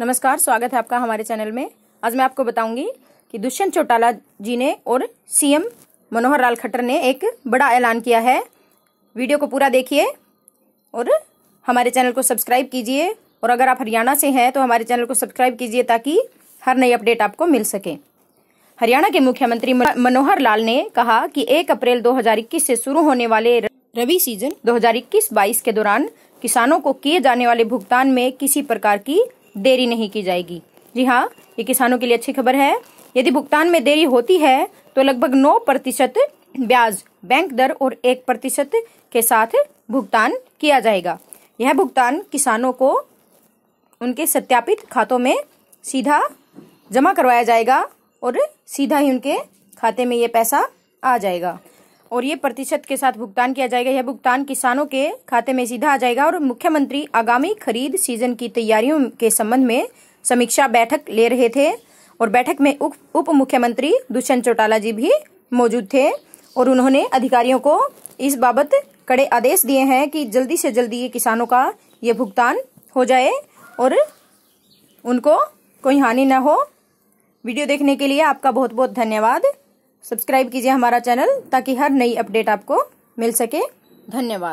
नमस्कार स्वागत है आपका हमारे चैनल में आज मैं आपको बताऊंगी कि दुष्यंत चौटाला जी ने और सीएम मनोहर लाल खट्टर ने एक बड़ा ऐलान किया है वीडियो को पूरा देखिए और हमारे चैनल को सब्सक्राइब कीजिए और अगर आप हरियाणा से हैं तो हमारे चैनल को सब्सक्राइब कीजिए ताकि हर नई अपडेट आपको मिल सके हरियाणा के मुख्यमंत्री मनोहर लाल ने कहा कि एक अप्रैल दो से शुरू होने वाले रवि सीजन दो हजार के दौरान किसानों को किए जाने वाले भुगतान में किसी प्रकार की देरी नहीं की जाएगी जी हाँ ये किसानों के लिए अच्छी खबर है यदि भुगतान में देरी होती है तो लगभग नौ प्रतिशत ब्याज बैंक दर और एक प्रतिशत के साथ भुगतान किया जाएगा यह भुगतान किसानों को उनके सत्यापित खातों में सीधा जमा करवाया जाएगा और सीधा ही उनके खाते में ये पैसा आ जाएगा और ये प्रतिशत के साथ भुगतान किया जाएगा यह भुगतान किसानों के खाते में सीधा आ जाएगा और मुख्यमंत्री आगामी खरीद सीजन की तैयारियों के संबंध में समीक्षा बैठक ले रहे थे और बैठक में उप, उप मुख्यमंत्री दुष्यंत चौटाला जी भी मौजूद थे और उन्होंने अधिकारियों को इस बाबत कड़े आदेश दिए हैं कि जल्दी से जल्दी ये किसानों का ये भुगतान हो जाए और उनको कोई हानि ना हो वीडियो देखने के लिए आपका बहुत बहुत धन्यवाद सब्सक्राइब कीजिए हमारा चैनल ताकि हर नई अपडेट आपको मिल सके धन्यवाद